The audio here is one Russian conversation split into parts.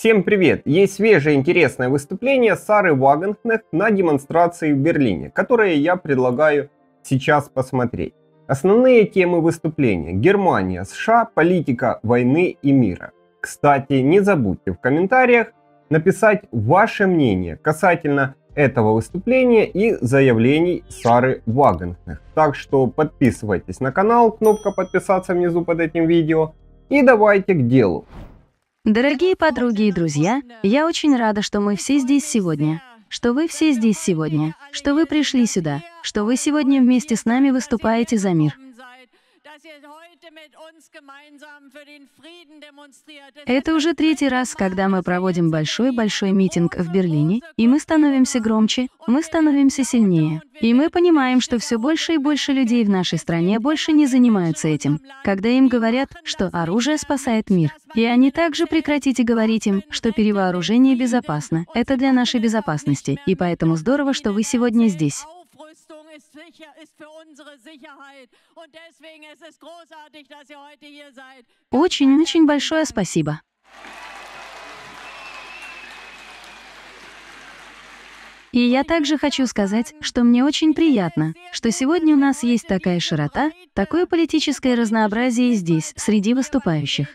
Всем привет! Есть свежее интересное выступление Сары Вагенкнехт на демонстрации в Берлине, которое я предлагаю сейчас посмотреть. Основные темы выступления – Германия, США, политика войны и мира. Кстати, не забудьте в комментариях написать ваше мнение касательно этого выступления и заявлений Сары Вагенкнехт. Так что подписывайтесь на канал, кнопка подписаться внизу под этим видео. И давайте к делу. Дорогие подруги и друзья, я очень рада, что мы все здесь сегодня, что вы все здесь сегодня, что вы пришли сюда, что вы сегодня вместе с нами выступаете за мир. Это уже третий раз, когда мы проводим большой-большой митинг в Берлине, и мы становимся громче, мы становимся сильнее. И мы понимаем, что все больше и больше людей в нашей стране больше не занимаются этим, когда им говорят, что оружие спасает мир. И они также прекратите говорить им, что перевооружение безопасно. Это для нашей безопасности, и поэтому здорово, что вы сегодня здесь sicher ist für unsere Sicherheit. Und deswegen ist es großartig, dass ihr heute hier seid. Очень-очень большое спасибо. И я также хочу сказать, что мне очень приятно, что сегодня у нас есть такая широта, такое политическое разнообразие здесь, среди выступающих.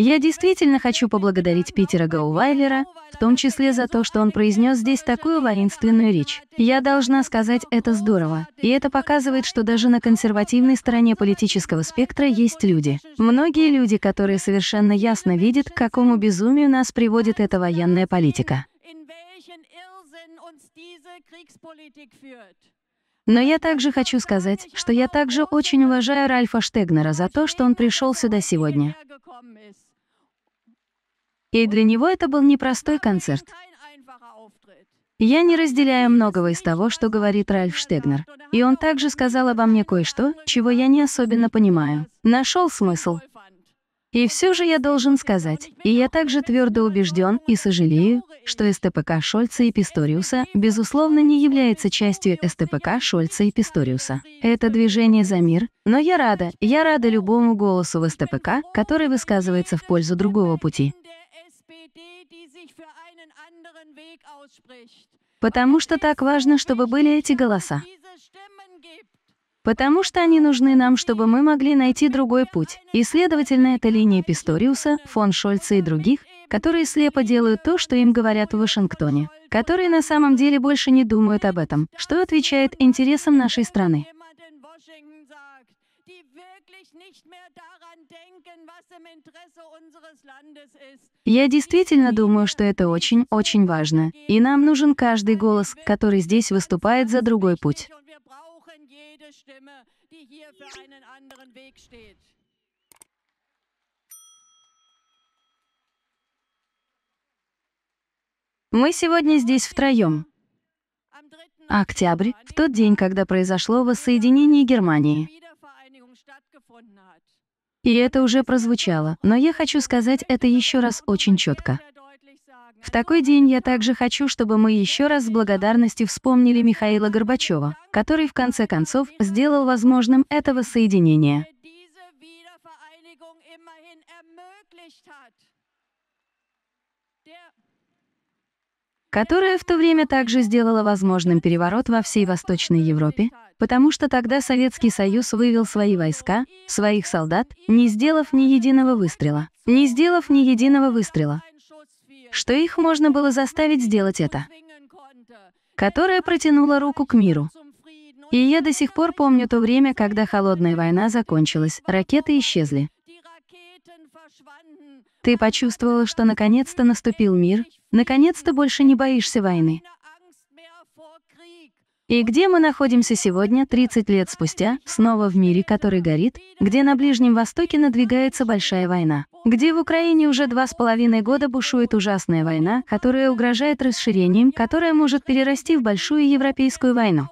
Я действительно хочу поблагодарить Питера Гаувайлера, в том числе за то, что он произнес здесь такую воинственную речь. Я должна сказать, это здорово. И это показывает, что даже на консервативной стороне политического спектра есть люди. Многие люди, которые совершенно ясно видят, к какому безумию нас приводит эта военная политика. Но я также хочу сказать, что я также очень уважаю Ральфа Штегнера за то, что он пришел сюда сегодня. И для него это был непростой концерт. Я не разделяю многого из того, что говорит Ральф Штегнер. И он также сказал обо мне кое-что, чего я не особенно понимаю. Нашел смысл. И все же я должен сказать, и я также твердо убежден и сожалею, что СТПК Шольца и Писториуса, безусловно, не является частью СТПК Шольца и Писториуса. Это движение за мир, но я рада, я рада любому голосу в СТПК, который высказывается в пользу другого пути. Потому что так важно, чтобы были эти голоса. Потому что они нужны нам, чтобы мы могли найти другой путь. И, следовательно, это линия Писториуса, фон Шольца и других, которые слепо делают то, что им говорят в Вашингтоне, которые на самом деле больше не думают об этом, что отвечает интересам нашей страны. Я действительно думаю, что это очень-очень важно. И нам нужен каждый голос, который здесь выступает за другой путь. Мы сегодня здесь втроем. Октябрь, в тот день, когда произошло воссоединение Германии. И это уже прозвучало, но я хочу сказать это еще раз очень четко. В такой день я также хочу, чтобы мы еще раз с благодарностью вспомнили Михаила Горбачева, который в конце концов сделал возможным это воссоединение. которое в то время также сделало возможным переворот во всей Восточной Европе, потому что тогда Советский Союз вывел свои войска, своих солдат, не сделав ни единого выстрела. Не сделав ни единого выстрела. Что их можно было заставить сделать это? Которая протянула руку к миру. И я до сих пор помню то время, когда холодная война закончилась, ракеты исчезли. Ты почувствовала, что наконец-то наступил мир, наконец-то больше не боишься войны. И где мы находимся сегодня, 30 лет спустя, снова в мире, который горит, где на Ближнем Востоке надвигается большая война, где в Украине уже два с половиной года бушует ужасная война, которая угрожает расширением, которая может перерасти в большую европейскую войну.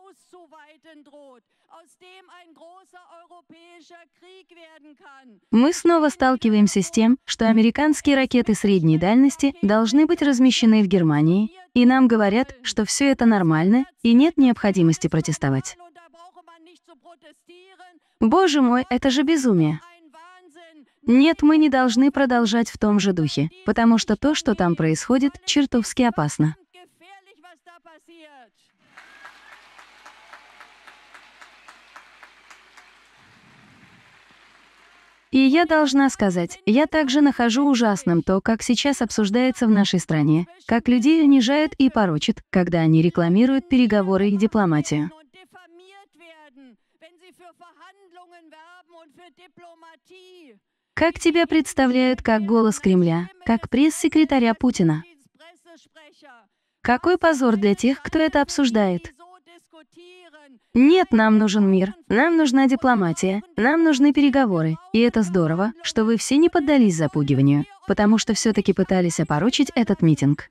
Мы снова сталкиваемся с тем, что американские ракеты средней дальности должны быть размещены в Германии, и нам говорят, что все это нормально и нет необходимости протестовать. Боже мой, это же безумие. Нет, мы не должны продолжать в том же духе, потому что то, что там происходит, чертовски опасно. И я должна сказать, я также нахожу ужасным то, как сейчас обсуждается в нашей стране, как людей унижают и порочат, когда они рекламируют переговоры и дипломатию. Как тебя представляют как голос Кремля, как пресс-секретаря Путина? Какой позор для тех, кто это обсуждает. Нет, нам нужен мир, нам нужна дипломатия, нам нужны переговоры. И это здорово, что вы все не поддались запугиванию, потому что все-таки пытались опорочить этот митинг.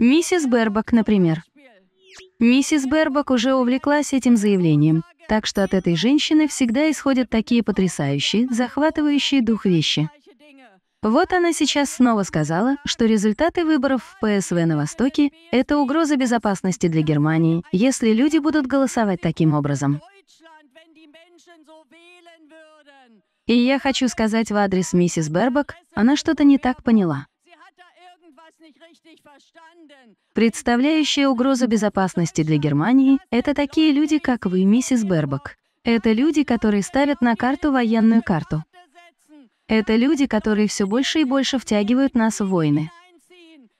Миссис Бербок, например. Миссис Бербок уже увлеклась этим заявлением, так что от этой женщины всегда исходят такие потрясающие, захватывающие дух вещи. Вот она сейчас снова сказала, что результаты выборов в ПСВ на Востоке — это угроза безопасности для Германии, если люди будут голосовать таким образом. И я хочу сказать в адрес миссис Бербак, она что-то не так поняла. Представляющая угрозу безопасности для Германии — это такие люди, как вы, миссис Бербак. Это люди, которые ставят на карту военную карту. Это люди, которые все больше и больше втягивают нас в войны.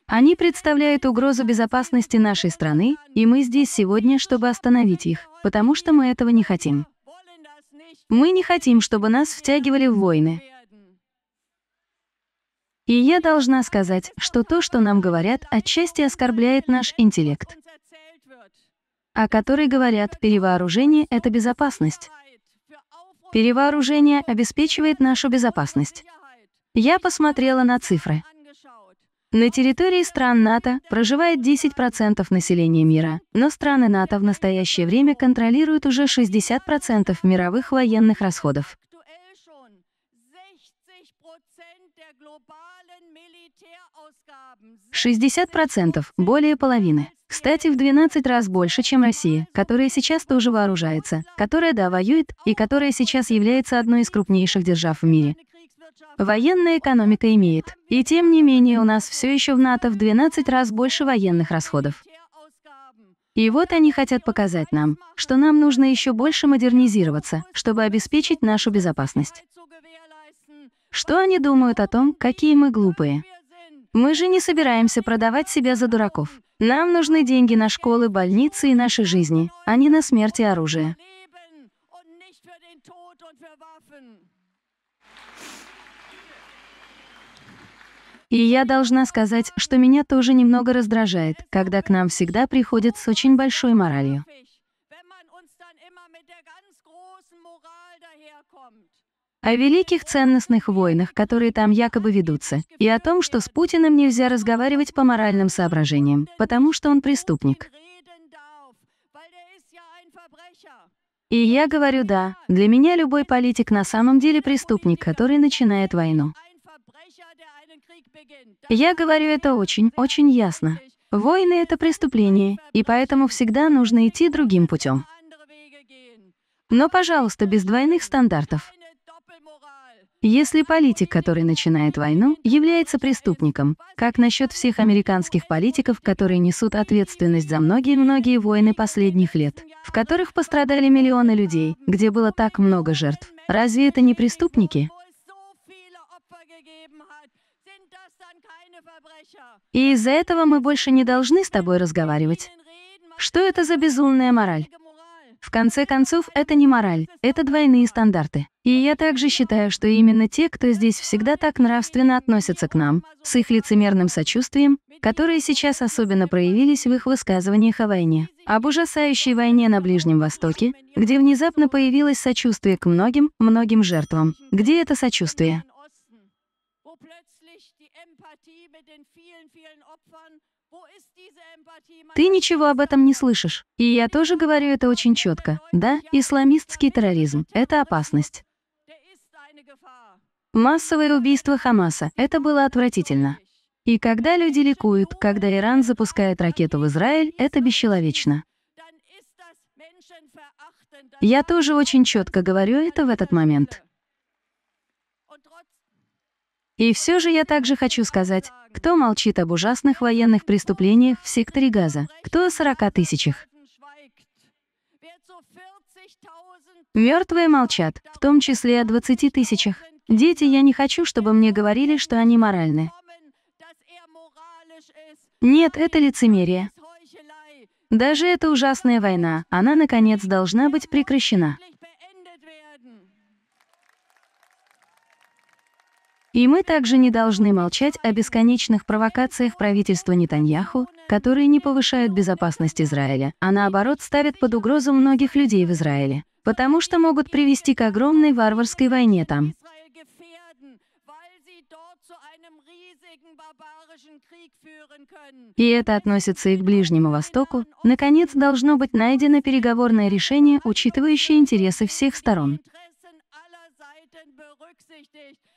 Они представляют угрозу безопасности нашей страны, и мы здесь сегодня, чтобы остановить их, потому что мы этого не хотим. Мы не хотим, чтобы нас втягивали в войны. И я должна сказать, что то, что нам говорят, отчасти оскорбляет наш интеллект. О которой говорят, перевооружение — это безопасность. Перевооружение обеспечивает нашу безопасность. Я посмотрела на цифры. На территории стран НАТО проживает 10% населения мира, но страны НАТО в настоящее время контролируют уже 60% мировых военных расходов. 60%, более половины. Кстати, в 12 раз больше, чем Россия, которая сейчас тоже вооружается, которая, да, воюет, и которая сейчас является одной из крупнейших держав в мире. Военная экономика имеет. И тем не менее у нас все еще в НАТО в 12 раз больше военных расходов. И вот они хотят показать нам, что нам нужно еще больше модернизироваться, чтобы обеспечить нашу безопасность. Что они думают о том, какие мы глупые? Мы же не собираемся продавать себя за дураков. Нам нужны деньги на школы, больницы и наши жизни, а не на смерть и оружие. И я должна сказать, что меня тоже немного раздражает, когда к нам всегда приходят с очень большой моралью о великих ценностных войнах, которые там якобы ведутся, и о том, что с Путиным нельзя разговаривать по моральным соображениям, потому что он преступник. И я говорю «да». Для меня любой политик на самом деле преступник, который начинает войну. Я говорю это очень, очень ясно. Войны — это преступление, и поэтому всегда нужно идти другим путем. Но, пожалуйста, без двойных стандартов. Если политик, который начинает войну, является преступником, как насчет всех американских политиков, которые несут ответственность за многие-многие войны последних лет, в которых пострадали миллионы людей, где было так много жертв? Разве это не преступники? И из-за этого мы больше не должны с тобой разговаривать. Что это за безумная мораль? В конце концов, это не мораль, это двойные стандарты. И я также считаю, что именно те, кто здесь всегда так нравственно относятся к нам, с их лицемерным сочувствием, которые сейчас особенно проявились в их высказываниях о войне. Об ужасающей войне на Ближнем Востоке, где внезапно появилось сочувствие к многим, многим жертвам. Где это сочувствие? Ты ничего об этом не слышишь. И я тоже говорю это очень четко. Да, исламистский терроризм — это опасность. Массовое убийство Хамаса — это было отвратительно. И когда люди ликуют, когда Иран запускает ракету в Израиль, это бесчеловечно. Я тоже очень четко говорю это в этот момент. И все же я также хочу сказать, кто молчит об ужасных военных преступлениях в секторе Газа, кто о 40 тысячах. Мертвые молчат, в том числе о 20 тысячах. Дети, я не хочу, чтобы мне говорили, что они моральны. Нет, это лицемерие. Даже эта ужасная война, она, наконец, должна быть прекращена. И мы также не должны молчать о бесконечных провокациях правительства Нетаньяху, которые не повышают безопасность Израиля, а наоборот ставят под угрозу многих людей в Израиле, потому что могут привести к огромной варварской войне там. И это относится и к Ближнему Востоку, наконец должно быть найдено переговорное решение, учитывающее интересы всех сторон.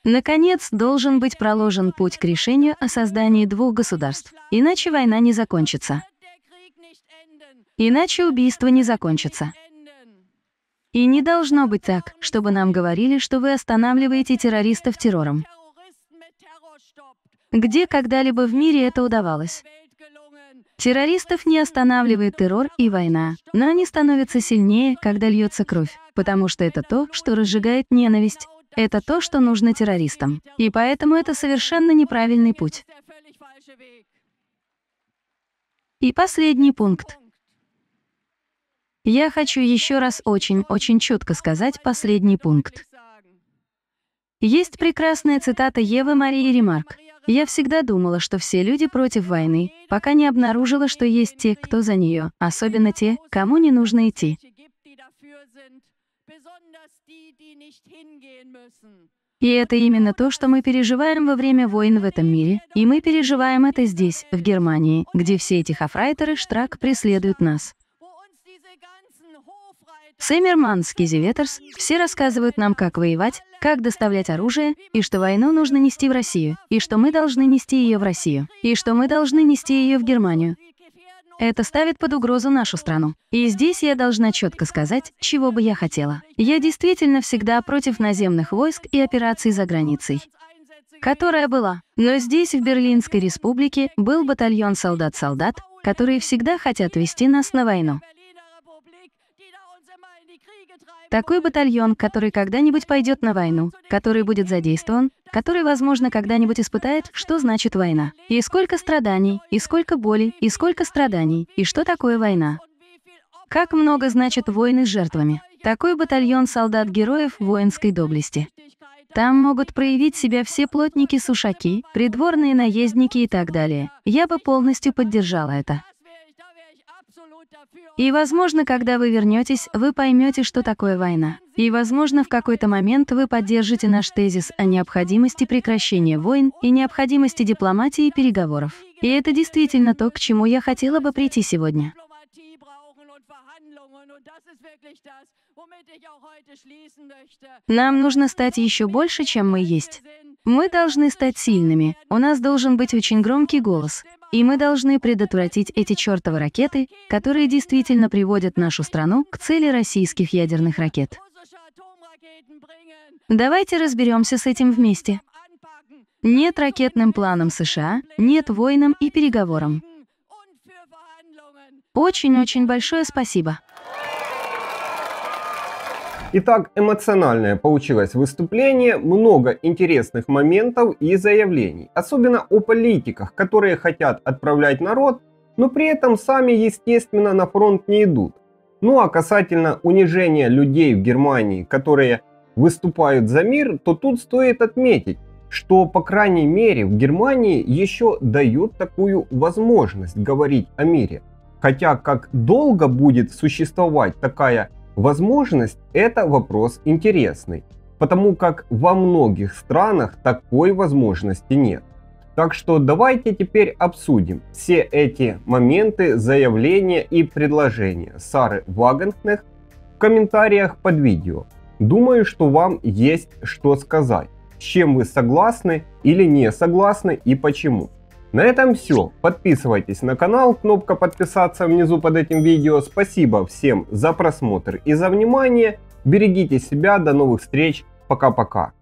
Наконец, должен быть проложен путь к решению о создании двух государств, иначе война не закончится. Иначе убийство не закончится. И не должно быть так, чтобы нам говорили, что вы останавливаете террористов террором. Где когда-либо в мире это удавалось? Террористов не останавливает террор и война, но они становятся сильнее, когда льется кровь, потому что это то, что разжигает ненависть, это то, что нужно террористам. И поэтому это совершенно неправильный путь. И последний пункт. Я хочу еще раз очень-очень четко сказать последний пункт. Есть прекрасная цитата Евы Марии Ремарк. «Я всегда думала, что все люди против войны, пока не обнаружила, что есть те, кто за нее, особенно те, кому не нужно идти». И это именно то, что мы переживаем во время войн в этом мире, и мы переживаем это здесь, в Германии, где все эти хафрайтеры Штрак преследуют нас. Симмерманс, Кизиветерс, все рассказывают нам, как воевать, как доставлять оружие, и что войну нужно нести в Россию, и что мы должны нести ее в Россию, и что мы должны нести ее в Германию. Это ставит под угрозу нашу страну. И здесь я должна четко сказать, чего бы я хотела. Я действительно всегда против наземных войск и операций за границей которая была. Но здесь, в Берлинской республике, был батальон солдат-солдат, которые всегда хотят вести нас на войну. Такой батальон, который когда-нибудь пойдет на войну, который будет задействован, который, возможно, когда-нибудь испытает, что значит война. И сколько страданий, и сколько боли, и сколько страданий, и что такое война. Как много значит войны с жертвами. Такой батальон солдат-героев воинской доблести. Там могут проявить себя все плотники-сушаки, придворные наездники и так далее. Я бы полностью поддержала это. И, возможно, когда вы вернетесь, вы поймете, что такое война. И, возможно, в какой-то момент вы поддержите наш тезис о необходимости прекращения войн и необходимости дипломатии и переговоров. И это действительно то, к чему я хотела бы прийти сегодня. Нам нужно стать еще больше, чем мы есть. Мы должны стать сильными, у нас должен быть очень громкий голос, и мы должны предотвратить эти чертовы ракеты, которые действительно приводят нашу страну к цели российских ядерных ракет. Давайте разберемся с этим вместе. Нет ракетным планам США, нет войнам и переговорам. Очень-очень большое спасибо. Итак, эмоциональное получилось выступление, много интересных моментов и заявлений, особенно о политиках, которые хотят отправлять народ, но при этом сами, естественно, на фронт не идут. Ну а касательно унижения людей в Германии, которые выступают за мир, то тут стоит отметить, что, по крайней мере, в Германии еще дают такую возможность говорить о мире. Хотя как долго будет существовать такая Возможность – это вопрос интересный, потому как во многих странах такой возможности нет. Так что давайте теперь обсудим все эти моменты, заявления и предложения Сары Вагенкнех в комментариях под видео. Думаю, что вам есть что сказать, с чем вы согласны или не согласны и почему. На этом все. Подписывайтесь на канал, кнопка подписаться внизу под этим видео. Спасибо всем за просмотр и за внимание. Берегите себя, до новых встреч, пока-пока.